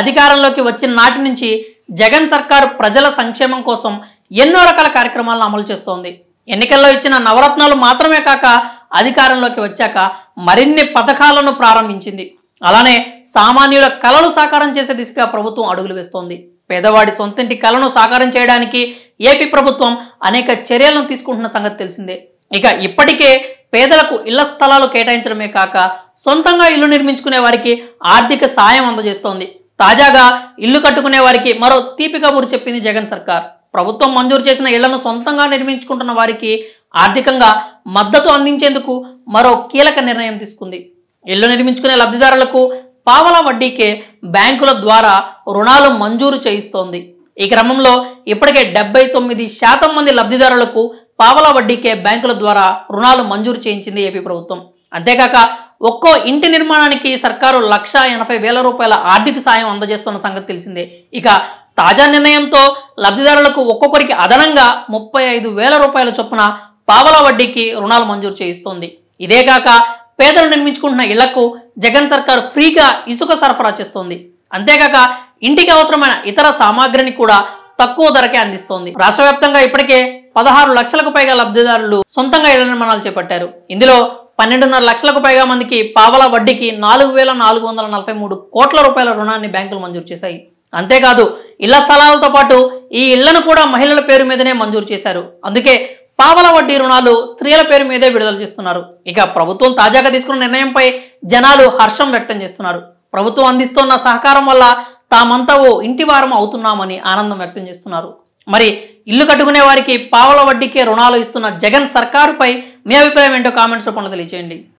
అధికారంలోకి వచ్చిన నాటి నుంచి జగన్ సర్కారు ప్రజల సంక్షేమం కోసం ఎన్నో రకాల కార్యక్రమాలను అమలు చేస్తోంది ఎన్నికల్లో ఇచ్చిన నవరత్నాలు మాత్రమే కాక అధికారంలోకి వచ్చాక మరిన్ని పథకాలను ప్రారంభించింది అలానే సామాన్యుల కళలు సాకారం చేసే దిశగా ప్రభుత్వం అడుగులు వేస్తోంది పేదవాడి సొంతింటి కళను సాకారం చేయడానికి ఏపీ ప్రభుత్వం అనేక చర్యలను తీసుకుంటున్న సంగతి తెలిసిందే ఇక ఇప్పటికే పేదలకు ఇళ్ల స్థలాలు కేటాయించడమే కాక సొంతంగా ఇల్లు నిర్మించుకునే వారికి ఆర్థిక సాయం అందజేస్తోంది తాజాగా ఇల్లు కట్టుకునే వారికి మరో తీపి కబురు చెప్పింది జగన్ సర్కార్ ప్రభుత్వం మంజూరు చేసిన ఇళ్లను సొంతంగా నిర్మించుకుంటున్న వారికి ఆర్థికంగా మద్దతు అందించేందుకు మరో కీలక నిర్ణయం తీసుకుంది ఇల్లు నిర్మించుకునే లబ్ధిదారులకు పావలా వడ్డీకే బ్యాంకుల ద్వారా రుణాలు మంజూరు చేయిస్తోంది ఈ క్రమంలో ఇప్పటికే డెబ్బై తొమ్మిది శాతం మంది లబ్ధిదారులకు పావలా వడ్డీకే బ్యాంకుల ద్వారా రుణాలు మంజూరు చేయించింది ఏపీ ప్రభుత్వం అంతేకాక ఒక్కో ఇంటి నిర్మాణానికి సర్కారు లక్ష ఎనభై వేల రూపాయల ఆర్థిక సాయం అందజేస్తున్న సంగతి తెలిసిందే ఇక తాజా నిర్ణయంతో లబ్ధిదారులకు ఒక్కొక్కరికి అదనంగా ముప్పై ఐదు వేల రూపాయల చొప్పున పావల వడ్డీకి రుణాలు మంజూరు చేయిస్తోంది ఇదే కాక పేదలు నిర్మించుకుంటున్న ఇళ్లకు జగన్ సర్కారు ఫ్రీగా ఇసుక సరఫరా చేస్తోంది అంతేకాక ఇంటికి అవసరమైన ఇతర సామాగ్రిని కూడా తక్కువ ధరకే అందిస్తోంది రాష్ట్ర ఇప్పటికే పదహారు లక్షలకు పైగా లబ్ధిదారులు సొంతంగా ఇళ్ల నిర్మాణాలు చేపట్టారు ఇందులో పన్నెండున్నర లక్షలకు పైగా మందికి పావల వడ్డీకి నాలుగు వేల నాలుగు వందల నలభై మూడు కోట్ల రూపాయల రుణాన్ని బ్యాంకులు మంజూరు చేశాయి అంతేకాదు ఇళ్ల స్థలాలతో పాటు ఈ ఇళ్లను కూడా మహిళల పేరు మీదనే మంజూరు చేశారు అందుకే పావల వడ్డీ రుణాలు స్త్రీల పేరు మీదే విడుదల చేస్తున్నారు ఇక ప్రభుత్వం తాజాగా తీసుకున్న నిర్ణయంపై జనాలు హర్షం వ్యక్తం చేస్తున్నారు ప్రభుత్వం అందిస్తున్న సహకారం వల్ల తామంతా ఓ ఇంటి వారం అవుతున్నామని ఆనందం వ్యక్తం చేస్తున్నారు మరి ఇల్లు కట్టుకునే వారికి పావల వడ్డీకే రుణాలు ఇస్తున్న జగన్ సర్కారుపై మీ అభిప్రాయం ఏంటో కామెంట్స్ రూపంలో తెలియజేయండి